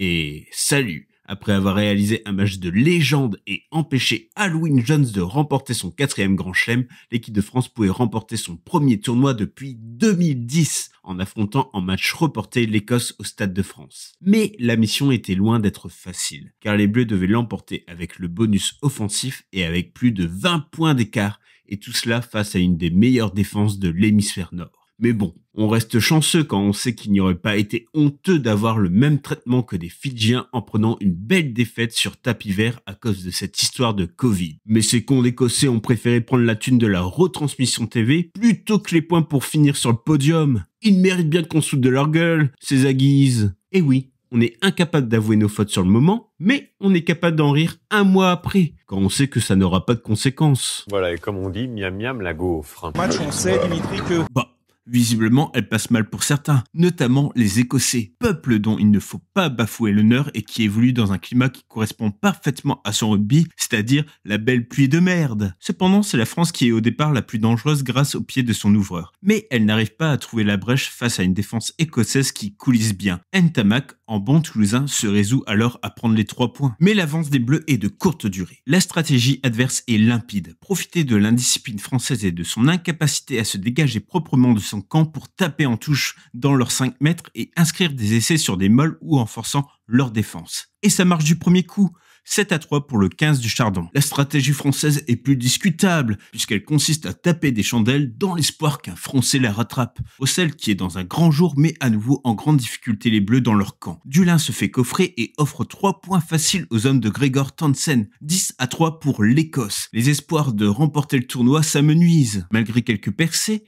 Et salut Après avoir réalisé un match de légende et empêché Halloween Jones de remporter son quatrième Grand Chelem, l'équipe de France pouvait remporter son premier tournoi depuis 2010 en affrontant en match reporté l'Écosse au Stade de France. Mais la mission était loin d'être facile, car les Bleus devaient l'emporter avec le bonus offensif et avec plus de 20 points d'écart, et tout cela face à une des meilleures défenses de l'hémisphère nord. Mais bon, on reste chanceux quand on sait qu'il n'y aurait pas été honteux d'avoir le même traitement que des Fidjiens en prenant une belle défaite sur tapis vert à cause de cette histoire de Covid. Mais ces cons écossais ont préféré prendre la thune de la retransmission TV plutôt que les points pour finir sur le podium. Ils méritent bien qu'on soude de leur gueule, ces aguises. Et eh oui, on est incapable d'avouer nos fautes sur le moment, mais on est capable d'en rire un mois après, quand on sait que ça n'aura pas de conséquences. Voilà, et comme on dit, miam miam la gaufre. Match, on sait, Dimitri, que... Bah, Visiblement, elle passe mal pour certains, notamment les Écossais, peuple dont il ne faut pas bafouer l'honneur et qui évolue dans un climat qui correspond parfaitement à son rugby, c'est-à-dire la belle pluie de merde. Cependant, c'est la France qui est au départ la plus dangereuse grâce au pied de son ouvreur. Mais elle n'arrive pas à trouver la brèche face à une défense écossaise qui coulisse bien. Entamac, en bon toulousain, se résout alors à prendre les trois points. Mais l'avance des Bleus est de courte durée. La stratégie adverse est limpide. Profiter de l'indiscipline française et de son incapacité à se dégager proprement de son camp pour taper en touche dans leurs 5 mètres et inscrire des essais sur des molles ou en forçant leur défense. Et ça marche du premier coup. 7 à 3 pour le 15 du Chardon. La stratégie française est plus discutable, puisqu'elle consiste à taper des chandelles dans l'espoir qu'un Français la rattrape. Ocel qui est dans un grand jour met à nouveau en grande difficulté les Bleus dans leur camp. Dulin se fait coffrer et offre 3 points faciles aux hommes de Gregor Tansen. 10 à 3 pour l'Écosse. Les espoirs de remporter le tournoi s'amenuisent. Malgré quelques percées,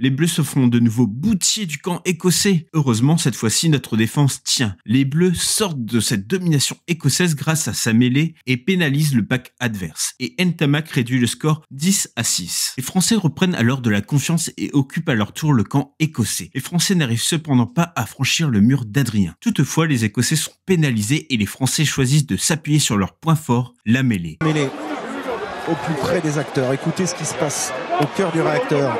les Bleus se font de nouveau boutier du camp écossais. Heureusement, cette fois-ci, notre défense tient. Les Bleus sortent de cette domination écossaise grâce à sa mêlée et pénalisent le pack adverse. Et Ntamak réduit le score 10 à 6. Les Français reprennent alors de la confiance et occupent à leur tour le camp écossais. Les Français n'arrivent cependant pas à franchir le mur d'Adrien. Toutefois, les Écossais sont pénalisés et les Français choisissent de s'appuyer sur leur point fort, la mêlée. mêlée. Au plus près des acteurs, écoutez ce qui se passe au cœur du réacteur.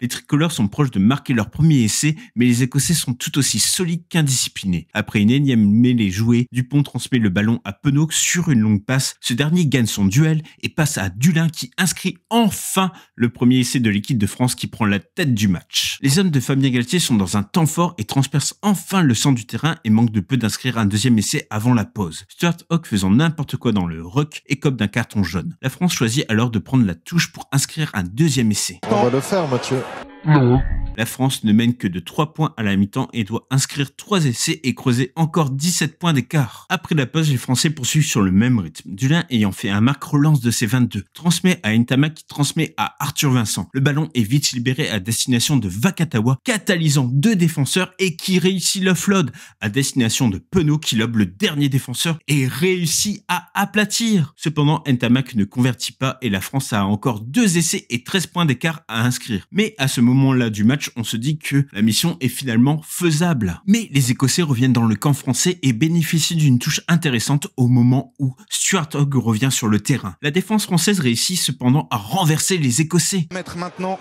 Les tricolores sont proches de marquer leur premier essai, mais les Écossais sont tout aussi solides qu'indisciplinés. Après une énième mêlée jouée, Dupont transmet le ballon à Penault sur une longue passe. Ce dernier gagne son duel et passe à Dulin qui inscrit enfin le premier essai de l'équipe de France qui prend la tête du match. Les hommes de Fabien Galtier sont dans un temps fort et transpercent enfin le sang du terrain et manquent de peu d'inscrire un deuxième essai avant la pause. Stuart Hawk faisant n'importe quoi dans le ruck écope d'un carton jaune. La France choisit alors de prendre la touche pour inscrire un deuxième essai. On va le faire, Mathieu. Non. La France ne mène que de 3 points à la mi-temps et doit inscrire 3 essais et creuser encore 17 points d'écart. Après la pause, les Français poursuivent sur le même rythme. Dulin ayant fait un marque relance de ses 22, transmet à Intama qui transmet à Arthur Vincent. Le ballon est vite libéré à destination de Vakatawa, catalysant deux défenseurs et qui réussit l'offload à destination de Penaud qui lobe le dernier défenseur et réussit à aplatir. Cependant, Ntamak ne convertit pas et la France a encore deux essais et 13 points d'écart à inscrire. Mais à ce moment-là du match, on se dit que la mission est finalement faisable. Mais les Écossais reviennent dans le camp français et bénéficient d'une touche intéressante au moment où Stuart Hogg revient sur le terrain. La défense française réussit cependant à renverser les Écossais. Mettre maintenant.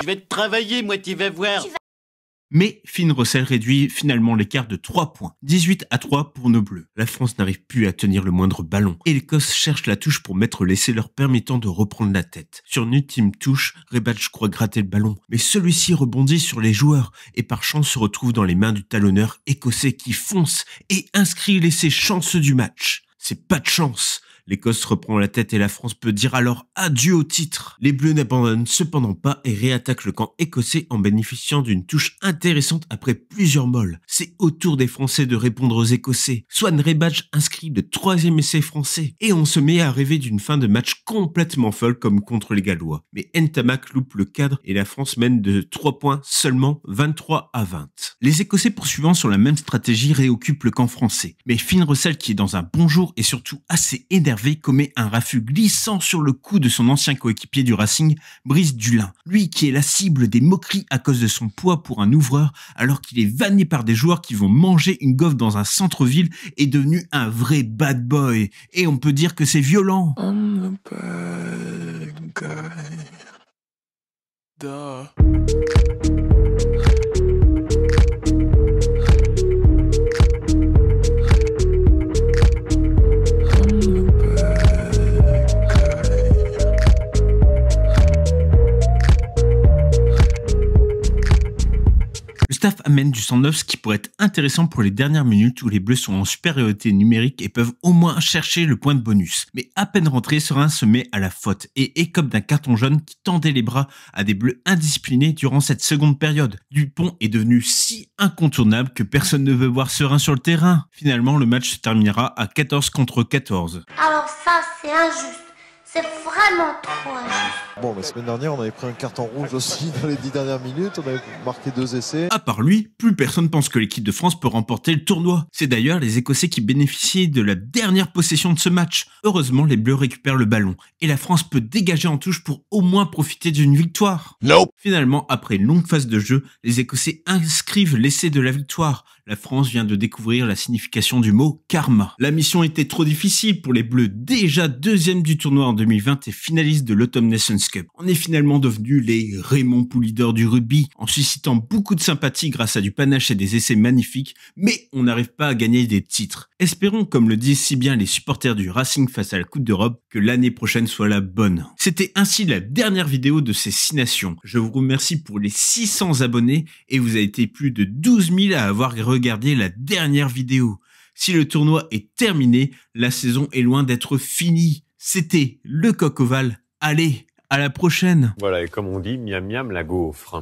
Je vais te travailler, moi, tu vas voir. Mais Finn Russell réduit finalement l'écart de 3 points, 18 à 3 pour nos bleus. La France n'arrive plus à tenir le moindre ballon et l'Écosse cherche la touche pour mettre l'essai leur permettant de reprendre la tête. Sur une ultime touche, Rebatch croit gratter le ballon, mais celui-ci rebondit sur les joueurs et par chance se retrouve dans les mains du talonneur écossais qui fonce et inscrit l'essai chanceux du match. C'est pas de chance L'Écosse reprend la tête et la France peut dire alors adieu au titre. Les Bleus n'abandonnent cependant pas et réattaquent le camp écossais en bénéficiant d'une touche intéressante après plusieurs molles. C'est au tour des Français de répondre aux Écossais. Swan Rebadge inscrit le troisième essai français et on se met à rêver d'une fin de match complètement folle comme contre les Gallois. Mais Entamac loupe le cadre et la France mène de 3 points seulement 23 à 20. Les Écossais poursuivant sur la même stratégie réoccupent le camp français. Mais Finn Russell qui est dans un bon jour et surtout assez énervé commet un raffut glissant sur le cou de son ancien coéquipier du Racing, Brice Dulin. Lui qui est la cible des moqueries à cause de son poids pour un ouvreur, alors qu'il est vanné par des joueurs qui vont manger une goffe dans un centre-ville, est devenu un vrai bad boy. Et on peut dire que c'est violent. Gustave amène du 109, ce qui pourrait être intéressant pour les dernières minutes où les Bleus sont en supériorité numérique et peuvent au moins chercher le point de bonus. Mais à peine rentré, Serin se met à la faute et écope d'un carton jaune qui tendait les bras à des Bleus indisciplinés durant cette seconde période. Dupont est devenu si incontournable que personne ne veut voir Serin sur le terrain. Finalement, le match se terminera à 14 contre 14. Alors ça, c'est injuste. C'est vraiment trop injuste. Bon, la semaine dernière, on avait pris un carton rouge aussi dans les dix dernières minutes. On avait marqué deux essais. À part lui, plus personne pense que l'équipe de France peut remporter le tournoi. C'est d'ailleurs les Écossais qui bénéficient de la dernière possession de ce match. Heureusement, les Bleus récupèrent le ballon et la France peut dégager en touche pour au moins profiter d'une victoire. Nope. Finalement, après une longue phase de jeu, les Écossais inscrivent l'essai de la victoire. La France vient de découvrir la signification du mot karma. La mission était trop difficile pour les Bleus, déjà deuxième du tournoi en 2020 et finaliste de l'Autumn Nations Cup. On est finalement devenu les Raymond Poulidor du rugby en suscitant beaucoup de sympathie grâce à du panache et des essais magnifiques, mais on n'arrive pas à gagner des titres. Espérons, comme le disent si bien les supporters du Racing face à la Coupe d'Europe, que l'année prochaine soit la bonne. C'était ainsi la dernière vidéo de ces 6 nations. Je vous remercie pour les 600 abonnés et vous avez été plus de 12 000 à avoir regardé la dernière vidéo. Si le tournoi est terminé, la saison est loin d'être finie. C'était le coq Allez, à la prochaine. Voilà, et comme on dit, miam miam la gaufre.